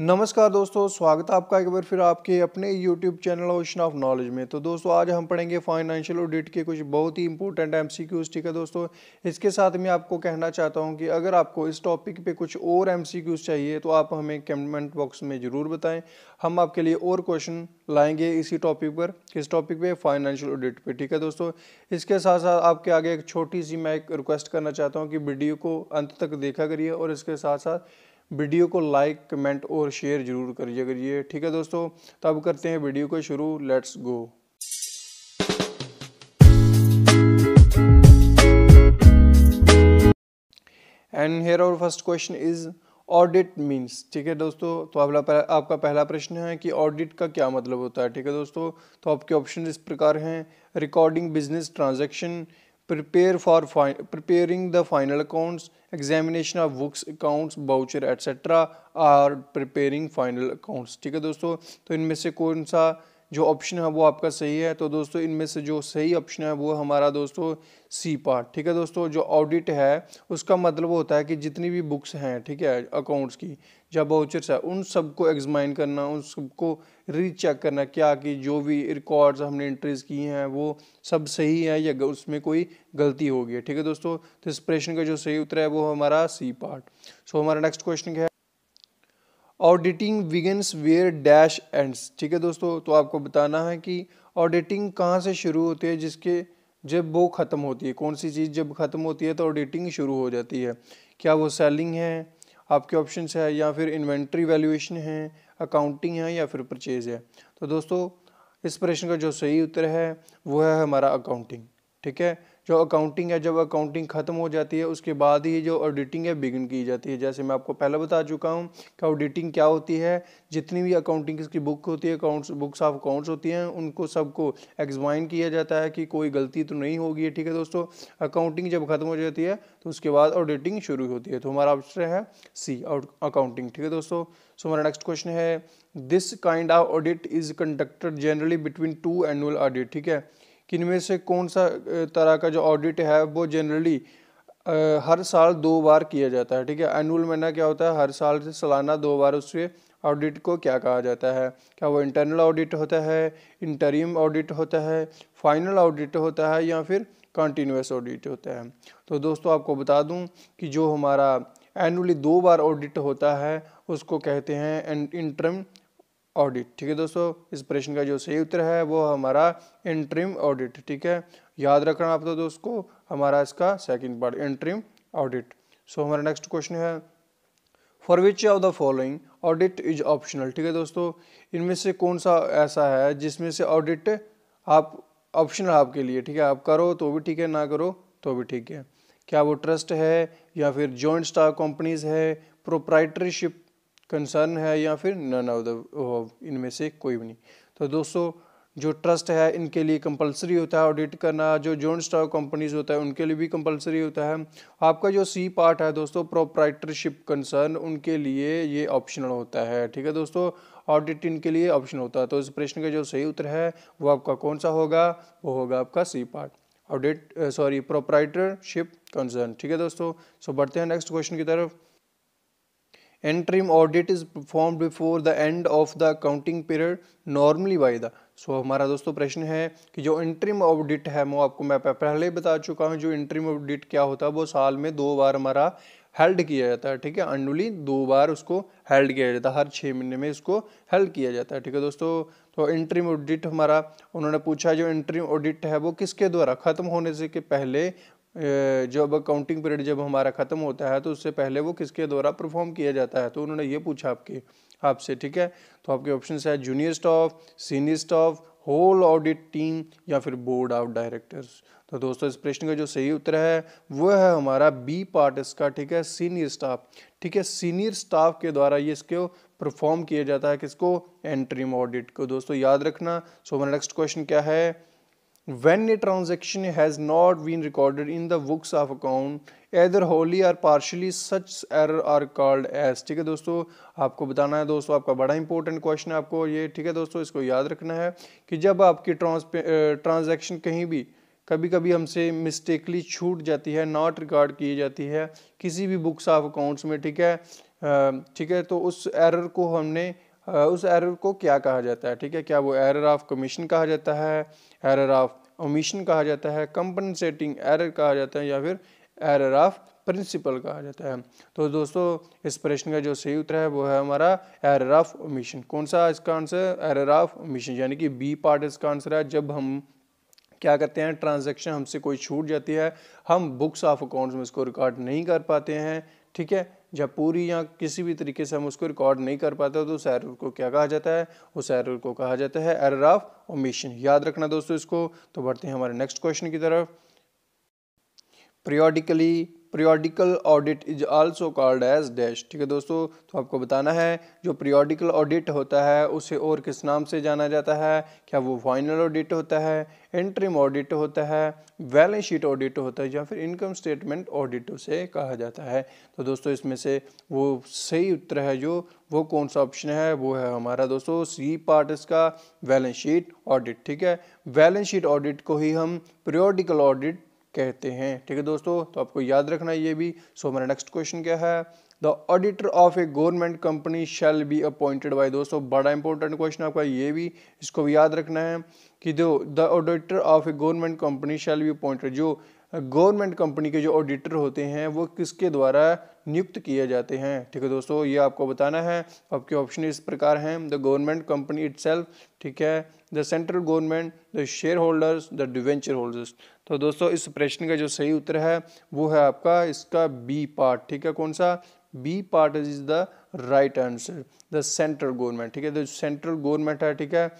नमस्कार दोस्तों स्वागत है आपका एक बार फिर आपके अपने YouTube channel ocean of knowledge में तो दोस्तों आज हम पढ़ेंगे फाइनेंशियल ऑडिट के कुछ बहुत ही इंपॉर्टेंट क्यूज़ ठीक है दोस्तों इसके साथ मैं आपको कहना चाहता हूं कि अगर आपको इस टॉपिक पे कुछ और क्यूज चाहिए तो आप हमें कमेंट बॉक्स में ज़रूर बताएं हम आपके लिए और क्वेश्चन लाएंगे इसी टॉपिक पर किस टॉपिक पे फाइनेंशियल ऑडिट पे ठीक है दोस्तों इसके साथ साथ आपके आगे एक छोटी सी मैं एक रिक्वेस्ट करना चाहता हूँ कि वीडियो को अंत तक देखा करिए और इसके साथ साथ वीडियो को लाइक कमेंट और शेयर जरूर करिए करिए ठीक है दोस्तों तब करते हैं वीडियो को शुरू लेट्स गो एंड हेयर और first question is audit means ठीक है दोस्तों तो आप आपका पहला प्रश्न है कि ऑडिट का क्या मतलब होता है ठीक है दोस्तों तो आपके ऑप्शन इस प्रकार हैं recording business transaction prepare for preparing the final accounts examination of books accounts voucher etcetera और प्रिपेयरिंग फाइनल अकाउंट्स ठीक है दोस्तों तो इनमें से कौन सा जो ऑप्शन है वो आपका सही है तो दोस्तों इनमें से जो सही ऑप्शन है वो हमारा दोस्तों सी पार्ट ठीक है दोस्तों जो ऑडिट है उसका मतलब होता है कि जितनी भी बुक्स हैं ठीक है अकाउंट्स की या बाउचर्स है उन सबको एग्जामाइन करना उन सबको रीचेक करना क्या कि जो भी रिकॉर्ड्स हमने एंट्रीज की हैं वो सब सही है या उसमें कोई गलती होगी ठीक है दोस्तों तो इस प्रश्न का जो सही उत्तर है वो हमारा सी पार्ट सो हमारा नेक्स्ट क्वेश्चन क्या है auditing begins where dash ends ठीक है दोस्तों तो आपको बताना है कि ऑडिटिंग कहाँ से शुरू होती है जिसके जब वो ख़त्म होती है कौन सी चीज़ जब ख़त्म होती है तो ऑडिटिंग शुरू हो जाती है क्या वो सेलिंग है आपके ऑप्शन है या फिर इन्वेंट्री वैल्यूएशन है अकाउंटिंग है या फिर परचेज है तो दोस्तों इस प्रश्न का जो सही उत्तर है वो है हमारा अकाउंटिंग ठीक है जो अकाउंटिंग है जब अकाउंटिंग ख़त्म हो जाती है उसके बाद ही जो ऑडिटिंग है बिगिन की जाती है जैसे मैं आपको पहले बता चुका हूँ कि ऑडिटिंग क्या होती है जितनी भी अकाउंटिंग की बुक होती है अकाउंट्स बुक्स ऑफ अकाउंट्स होती हैं उनको सबको एग्जामाइन किया जाता है कि कोई गलती तो नहीं होगी ठीक है दोस्तों अकाउंटिंग जब ख़त्म हो जाती है तो उसके बाद ऑडिटिंग शुरू होती है तो हमारा ऑप्शन है सी अकाउंटिंग ठीक है दोस्तों सो हमारा नेक्स्ट क्वेश्चन है this kind of audit is conducted generally between two annual audit ठीक है कि इनमें से कौन सा तरह का जो ऑडिट है वो जनरली हर साल दो बार किया जाता है ठीक है एनुअल महीना क्या होता है हर साल से सालाना दो बार उसके ऑडिट को क्या कहा जाता है क्या वो इंटरनल ऑडिट होता है इंटरिम ऑडिट होता है फाइनल ऑडिट होता है या फिर कंटिन्यूस ऑडिट होता है तो दोस्तों आपको बता दूं कि जो हमारा एनुअली दो बार ऑडिट होता है उसको कहते हैं इंटरम ऑडिट ठीक है दोस्तों इस प्रश्न का जो सही उत्तर है वो हमारा इंट्रीम ऑडिट ठीक है याद रखना आप तो दोस्तों हमारा इसका second part interim audit so हमारा नेक्स्ट क्वेश्चन है for which of the following audit is optional ठीक है दोस्तों इनमें से कौन सा ऐसा है जिसमें से ऑडिट आप ऑप्शनल आपके लिए ठीक है आप करो तो भी ठीक है ना करो तो भी ठीक है क्या वो ट्रस्ट है या फिर जॉइंट स्टॉक कंपनीज है प्रोप्राइटरशिप कंसर्न है या फिर नन ऑफ द इनमें से कोई भी नहीं तो दोस्तों जो ट्रस्ट है इनके लिए कंपलसरी होता है ऑडिट करना जो जोन स्टॉक कंपनीज होता है उनके लिए भी कंपलसरी होता है आपका जो सी पार्ट है दोस्तों प्रोप्राइटरशिप कंसर्न उनके लिए ये ऑप्शनल होता है ठीक है दोस्तों ऑडिट इनके लिए ऑप्शन होता है तो इस प्रश्न का जो सही उत्तर है वो आपका कौन सा होगा वो होगा आपका C part audit sorry proprietorship concern ठीक है दोस्तों सो बढ़ते हैं नेक्स्ट क्वेश्चन की तरफ interim audit is perform before the end of the accounting period normally by the so हमारा दोस्तों प्रश्न है कि जो इंट्रीम ऑडिट है वो आपको मैं पहले ही बता चुका हूँ जो इंट्रीम ऑडिट क्या होता है वो साल में दो बार हमारा हेल्ड किया जाता है ठीक है अनुली दो बार उसको हेल्ड किया जाता है हर छः महीने में इसको हेल्ड किया जाता है ठीक है दोस्तों तो इंट्रीम ऑडिट हमारा उन्होंने पूछा जो इंट्रीम ऑडिट है वो किसके द्वारा ख़त्म होने से के पहले जो अब काउंटिंग पीरियड जब हमारा ख़त्म होता है तो उससे पहले वो किसके द्वारा परफॉर्म किया जाता है तो उन्होंने ये पूछा आपके आपसे ठीक है तो आपके ऑप्शन है junior staff senior staff whole audit team या फिर बोर्ड ऑफ डायरेक्टर्स तो दोस्तों इस प्रश्न का जो सही उत्तर है वो है हमारा बी पार्ट इसका ठीक है सीनियर स्टाफ ठीक है सीनियर स्टाफ के द्वारा ये इसको परफॉर्म किया जाता है किसको एंट्रीम ऑडिट को दोस्तों याद रखना सो मेरा नेक्स्ट क्वेश्चन क्या है when a transaction has not been recorded in the books of account either wholly or partially such error are called as ठीक है दोस्तों आपको बताना है दोस्तों आपका बड़ा इंपॉर्टेंट क्वेश्चन है आपको ये ठीक है दोस्तों इसको याद रखना है कि जब आपकी ट्रांजैक्शन कहीं भी कभी कभी हमसे मिस्टेकली छूट जाती है नॉट रिकॉर्ड की जाती है किसी भी बुक्स ऑफ अकाउंट्स में ठीक है ठीक है तो उस एरर को हमने उस एरर को क्या कहा जाता है ठीक है क्या वो एरर ऑफ कमीशन कहा जाता है एरर ऑफ ओमिशन कहा जाता है कंपनसेटिंग एरर कहा जाता है या फिर एरर ऑफ प्रिंसिपल कहा जाता है तो दोस्तों इस प्रश्न का जो सही उत्तर है वो है हमारा एरर ऑफ ओमिशन कौन सा इसका आंसर एरर ऑफ ओमिशन यानी कि बी पार्ट इसका आंसर है जब हम क्या करते हैं ट्रांजैक्शन हमसे कोई छूट जाती है हम बुक्स ऑफ अकाउंट्स में इसको रिकॉर्ड नहीं कर पाते हैं ठीक है जब पूरी या किसी भी तरीके से हम उसको रिकॉर्ड नहीं कर पाते तो उस एरर को क्या कहा जाता है उस एरर को कहा जाता है एरर ऑफ ओमिशन याद रखना दोस्तों इसको तो बढ़ते हैं हमारे नेक्स्ट क्वेश्चन की तरफ periodically periodical audit is also called as dash ठीक है दोस्तों तो आपको बताना है जो पीरियोडिकल ऑडिट होता है उसे और किस नाम से जाना जाता है क्या वो फाइनल ऑडिट होता है इंट्रीम ऑडिट होता है बैलेंस शीट ऑडिट होता है या फिर इनकम स्टेटमेंट ऑडिट उसे कहा जाता है तो दोस्तों इसमें से वो सही उत्तर है जो वो कौन सा ऑप्शन है वो है हमारा दोस्तों सी पार्ट इसका बैलेंस शीट ऑडिट ठीक है बैलेंस शीट ऑडिट को ही हम पीरियोडिकल ऑडिट कहते हैं ठीक है दोस्तों तो आपको याद रखना ये भी सो हमारा नेक्स्ट क्वेश्चन क्या है the auditor of a government company shall be appointed by दोस्तों बड़ा इंपॉर्टेंट क्वेश्चन आपका ये भी इसको भी याद रखना है कि जो the auditor of a government company shall be appointed जो गवर्नमेंट कंपनी के जो ऑडिटर होते हैं वो किसके द्वारा नियुक्त किए जाते हैं ठीक है दोस्तों ये आपको बताना है आपके ऑप्शन इस प्रकार हैं द गवर्नमेंट कंपनी इट ठीक है the central government the share holders the debenture holders तो दोस्तों इस प्रश्न का जो सही उत्तर है वो है आपका इसका बी पार्ट ठीक है कौन सा B part is the right answer the central government ठीक है जो सेंट्रल गवर्नमेंट है ठीक है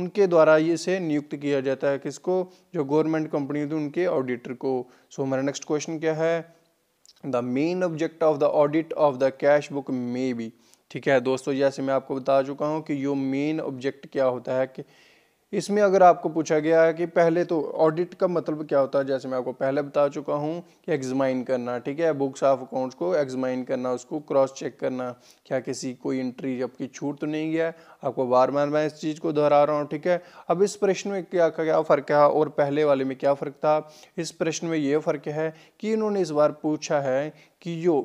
उनके द्वारा ये से नियुक्त किया जाता है किसको जो गवर्नमेंट कंपनी होती है उनके ऑडिटर को सो हमारा नेक्स्ट क्वेश्चन क्या है the main object of the audit of the cash book may be ठीक है दोस्तों जैसे मैं आपको बता चुका हूँ कि यो मेन ऑब्जेक्ट क्या होता है कि इसमें अगर आपको पूछा गया है कि पहले तो ऑडिट का मतलब क्या होता है जैसे मैं आपको पहले बता चुका हूँ कि एग्जमाइन करना ठीक है बुक्स ऑफ अकाउंट्स को एग्जमाइन करना उसको क्रॉस चेक करना क्या किसी कोई एंट्री आपकी छूट तो नहीं गया आपको बार बार मैं इस चीज़ को दोहरा रहा हूँ ठीक है अब इस प्रश्न में क्या क्या फ़र्क है और पहले वाले में क्या फ़र्क था इस प्रश्न में ये फ़र्क है कि इन्होंने इस बार पूछा है कि जो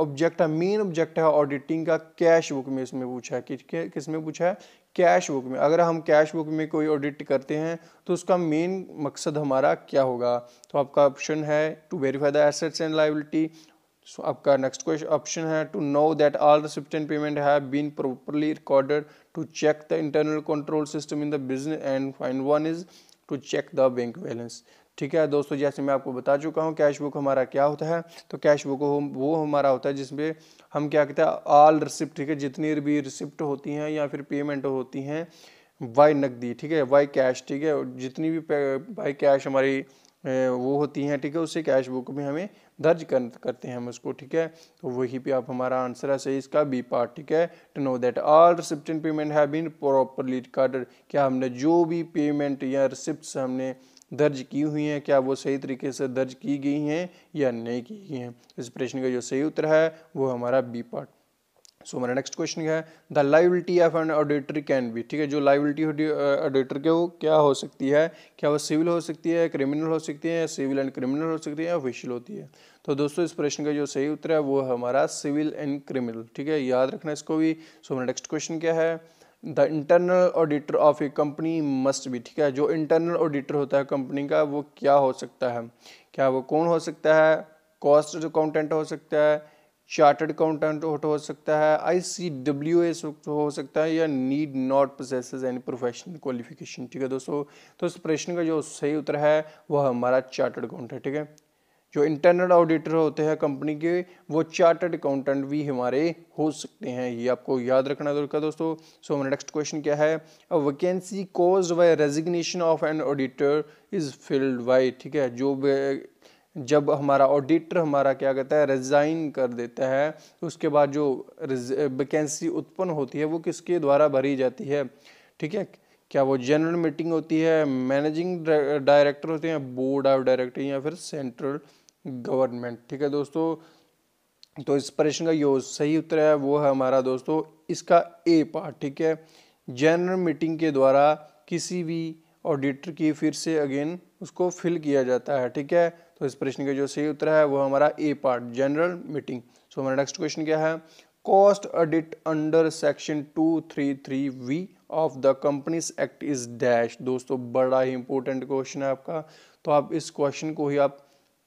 ऑब्जेक्ट है मेन ऑब्जेक्ट है ऑडिटिंग का कैश बुक में इसमें पूछा है कि किस में पूछा है कैश बुक में अगर हम कैश बुक में कोई ऑडिट करते हैं तो उसका मेन मकसद हमारा क्या होगा तो आपका ऑप्शन है to verify the assets and liability so आपका नेक्स्ट क्वेश्चन ऑप्शन है to know that all receipt and payment have been properly recorded to check the internal control system in the business and fine one is to check the bank balance ठीक है दोस्तों जैसे मैं आपको बता चुका हूँ कैश बुक हमारा क्या होता है तो कैश बुक वो हमारा होता है जिसमें हम क्या कहते हैं ऑल रिसिप्ट ठीक है जितनी भी रिसिप्ट होती हैं या फिर पेमेंट होती हैं वाई नकदी ठीक है वाई कैश ठीक है जितनी भी बाई कैश हमारी वो होती हैं ठीक है उसे कैश बुक में हमें दर्ज कर करते हैं हम उसको ठीक है तो वही पे आप हमारा आंसर है सही इसका बी पार्ट ठीक है to know that all receipt payment have been properly recorded क्या हमने जो भी पेमेंट या रिसिप्ट हमने दर्ज की हुई हैं क्या वो सही तरीके से दर्ज की गई हैं या नहीं की गई हैं इस प्रश्न का जो सही उत्तर है वो हमारा बी पार्ट सो हमारा नेक्स्ट क्वेश्चन है the liability of an auditor can be ठीक है जो लाइबिलिटी ऑडिटर के वो क्या हो सकती है क्या वो सिविल हो सकती है क्रिमिनल हो सकती है सिविल एंड क्रिमिनल हो सकती है या ऑफिशियल होती है तो दोस्तों इस प्रश्न का जो सही उत्तर है वो हमारा सिविल एंड क्रिमिनल ठीक है याद रखना इसको भी सो हमारा नेक्स्ट क्वेश्चन क्या है the internal auditor of a company must भी ठीक है जो इंटरनल ऑडिटर होता है कंपनी का वो क्या हो सकता है क्या वो कौन हो सकता है कॉस्ट अकाउंटेंट हो सकता है चार्टर्ड अकाउंटेंट हो सकता है आई सी डब्ल्यू एस हो सकता है या need not process any professional qualification ठीक है दोस्तों तो इस प्रश्न का जो सही उत्तर है वह हमारा चार्टर्ड अकाउंट है ठीक है जो इंटरनल ऑडिटर होते हैं कंपनी के वो चार्टर्ड अकाउंटेंट भी हमारे हो सकते हैं ये आपको याद रखना जरूर दोस्तों सो हमारा नेक्स्ट क्वेश्चन क्या है vacancy cause by resignation of an auditor is filled by ठीक है जो जब हमारा ऑडिटर हमारा क्या कहता है रिज़ाइन कर देता है तो उसके बाद जो वैकेंसी उत्पन्न होती है वो किसके द्वारा भरी जाती है ठीक है क्या वो जनरल मीटिंग होती है मैनेजिंग डायरेक्टर होते हैं बोर्ड ऑफ डायरेक्टर या फिर सेंट्रल गवर्नमेंट ठीक है दोस्तों तो इस प्रश्न का जो सही उत्तर है वो है हमारा दोस्तों इसका ए पार्ट ठीक है जनरल मीटिंग के द्वारा किसी भी ऑडिटर की फिर से अगेन उसको फिल किया जाता है ठीक है तो इस प्रश्न का जो सही उत्तर है वो हमारा A part general meeting so हमारा नेक्स्ट क्वेश्चन क्या है cost audit under section two three three V of the companies act is dash दोस्तों बड़ा ही इंपॉर्टेंट क्वेश्चन है आपका तो आप इस क्वेश्चन को ही आप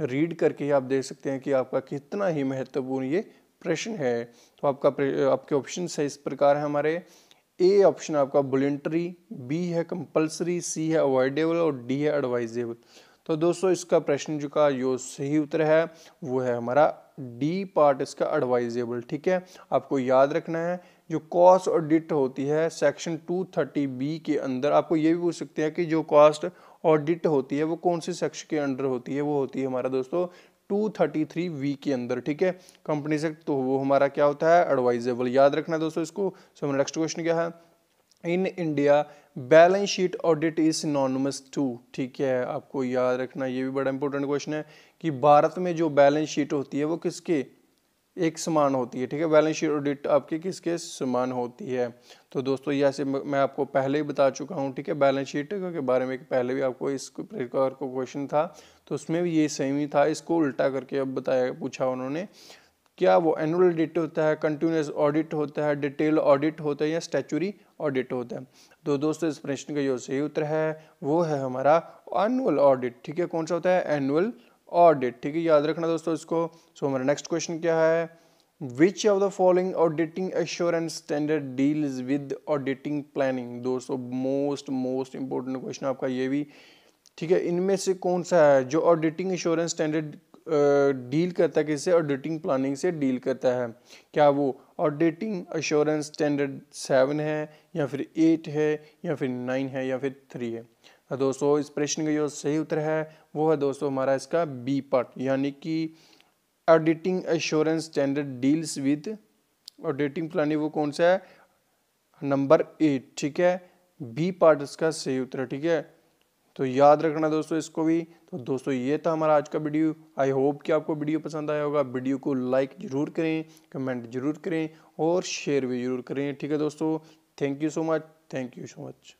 रीड करके ही आप देख सकते हैं कि आपका कितना ही महत्वपूर्ण ये प्रश्न है तो आपका आपके ऑप्शन है इस प्रकार है हमारे ए ऑप्शन आपका वॉलेंट्री बी है कंपल्सरी सी है अवॉइडेबल और डी है एडवाइजेबल तो दोस्तों इसका प्रश्न जो का जो सही उत्तर है वो है हमारा डी पार्ट इसका एडवाइजेबल ठीक है आपको याद रखना है जो कॉस्ट ऑडिट होती है सेक्शन 230 बी के अंदर आपको ये भी पूछ सकते हैं कि जो कॉस्ट ऑडिट होती है वो कौन से सेक्शन के अंडर होती है वो होती है हमारा दोस्तों 233 वी के अंदर ठीक है कंपनी से तो वो हमारा क्या होता है एडवाइजेबल याद रखना दोस्तों इसको सो हमारा नेक्स्ट क्वेश्चन क्या है in India balance sheet audit is known as to ठीक है आपको याद रखना ये भी बड़ा इंपॉर्टेंट क्वेश्चन है कि भारत में जो बैलेंस शीट होती है वो किसके एक समान होती है ठीक है बैलेंस शीट ऑडिट आपकी किसके समान होती है तो दोस्तों यह से मैं आपको पहले ही बता चुका हूँ ठीक है बैलेंस शीट के बारे में पहले भी आपको इस प्रकार का क्वेश्चन था तो उसमें भी ये सेम ही था इसको उल्टा करके अब बताया पूछा उन्होंने क्या वो एनुअल ऑडिट होता है कंटिन्यूस ऑडिट होता है डिटेल ऑडिट होता है या स्टैचुरी ऑडिट होता है तो दोस्तों इस प्रश्न का जो सही उत्तर है वो है हमारा एनुअल ऑडिट ठीक है कौन सा होता है एनुअल ऑडिट ठीक है याद रखना दोस्तों इसको सो हमारा नेक्स्ट क्वेश्चन क्या है which of the following auditing assurance standard deals with auditing planning दोस्तों मोस्ट मोस्ट इंपॉर्टेंट क्वेश्चन आपका ये भी ठीक है इनमें से कौन सा है जो ऑडिटिंग एश्योरेंस स्टैंडर्ड डील करता है किससे ऑडिटिंग प्लानिंग से डील करता है क्या वो ऑडिटिंग एश्योरेंस स्टैंडर्ड सेवन है या फिर एट है या फिर नाइन है या फिर थ्री है तो दोस्तों इस प्रश्न का जो सही उत्तर है वो है दोस्तों हमारा इसका बी पार्ट यानी कि auditing assurance standard deals with auditing planning वो कौन सा है नंबर एट ठीक है बी पार्ट इसका सही उत्तर ठीक है तो याद रखना दोस्तों इसको भी तो दोस्तों ये था हमारा आज का वीडियो आई होप कि आपको वीडियो पसंद आया होगा वीडियो को लाइक ज़रूर करें कमेंट ज़रूर करें और शेयर भी ज़रूर करें ठीक है दोस्तों thank you so much thank you so much